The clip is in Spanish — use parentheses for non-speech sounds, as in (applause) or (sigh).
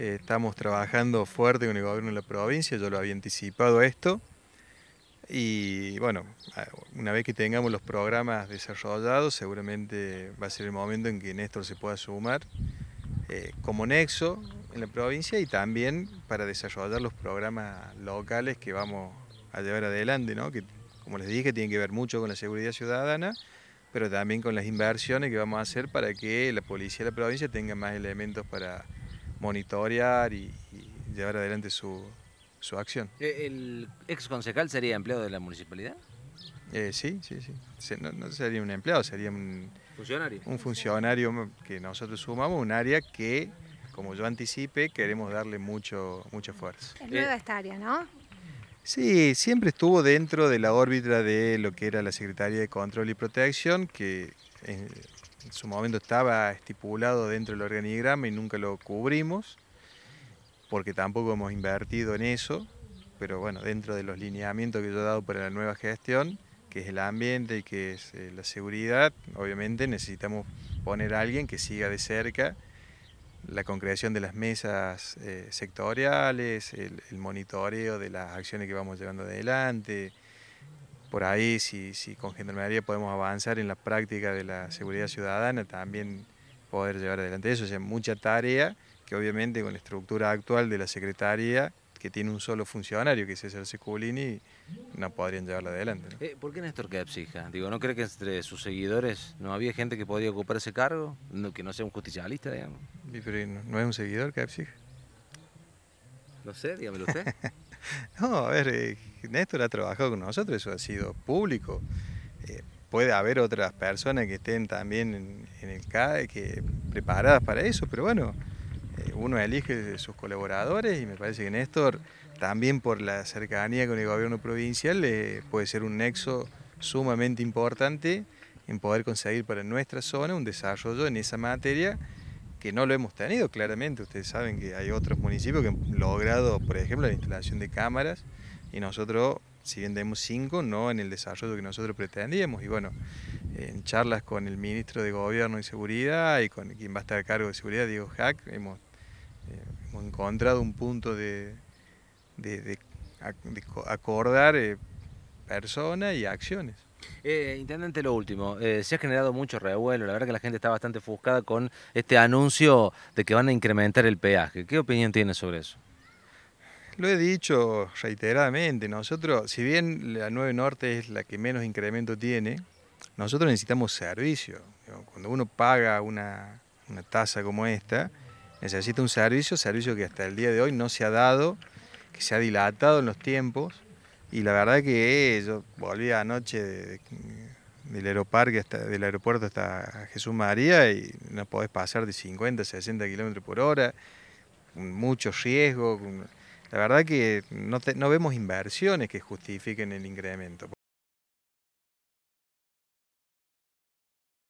Eh, estamos trabajando fuerte con el gobierno de la provincia, yo lo había anticipado esto. Y bueno, una vez que tengamos los programas desarrollados, seguramente va a ser el momento en que Néstor se pueda sumar eh, como nexo en la provincia y también para desarrollar los programas locales que vamos a llevar adelante, ¿no? que como les dije tienen que ver mucho con la seguridad ciudadana, pero también con las inversiones que vamos a hacer para que la policía de la provincia tenga más elementos para monitorear y, llevar adelante su, su, acción. Eh, ¿El ex concejal sería empleado de la municipalidad? Eh, sí, sí, sí. No, sería un empleado, sería un funcionario. un funcionario que nosotros sumamos, un área que, como yo anticipé, queremos darle mucho, mucha fuerza. Es nueva eh, esta área, ¿no? Sí, siempre estuvo dentro de la órbita de lo que era la Secretaría de Control y Protección, que en su momento estaba estipulado dentro del organigrama y nunca lo cubrimos, porque tampoco hemos invertido en eso, pero bueno, dentro de los lineamientos que yo he dado para la nueva gestión, que es el ambiente y que es eh, la seguridad, obviamente necesitamos poner a alguien que siga de cerca la concreción de las mesas eh, sectoriales, el, monitoreo de las acciones que vamos llevando adelante, por ahí, si, si con Gendarmería podemos avanzar en la práctica de la seguridad ciudadana, también poder llevar adelante eso. O sea, mucha tarea que obviamente con la estructura actual de la Secretaría, que tiene un solo funcionario, que es César Seculini, no podrían llevarla adelante. Eh, ¿Por qué Néstor Capsija? Digo, ¿no cree que entre sus seguidores no había gente que podía ocupar ese cargo? que no sea un justicialista, digamos. no, es un seguidor Capsija? Lo sé, dígamelo usted. (laughs) no, a ver, eh, Néstor ha trabajado con nosotros, eso ha sido público. Eh, puede haber otras personas que estén también en, el CAE que preparadas para eso, pero bueno, eh, uno elige sus colaboradores y me parece que Néstor, también por la cercanía con el gobierno provincial, eh, puede ser un nexo sumamente importante en poder conseguir para nuestra zona un desarrollo en esa materia que no lo hemos tenido claramente. Ustedes saben que hay otros municipios que han logrado, por ejemplo, la instalación de cámaras y nosotros, si bien tenemos cinco, no en el desarrollo que nosotros pretendíamos. Y bueno, en charlas con el ministro de Gobierno y Seguridad y con quien va a estar a cargo de seguridad, Diego Hack, hemos, eh, encontrado un punto de, acordar eh, personas y acciones. Eh, intendente, lo último, se ha generado mucho revuelo, la verdad que la gente está bastante enfuscada con este anuncio de que van a incrementar el peaje. ¿Qué opinión tiene sobre eso? Lo he dicho reiteradamente, nosotros, si bien la 9 Norte es la que menos incremento tiene, nosotros necesitamos servicio. Cuando uno paga una, tasa como esta, necesita un servicio, servicio que hasta el día de hoy no se ha dado, que se ha dilatado en los tiempos. Y la verdad que eh, yo volví anoche del aeroparque hasta, del aeropuerto hasta Jesús María y no podés pasar de 50, 60 kilómetros por hora, con mucho riesgo. La verdad que no, no vemos inversiones que justifiquen el incremento.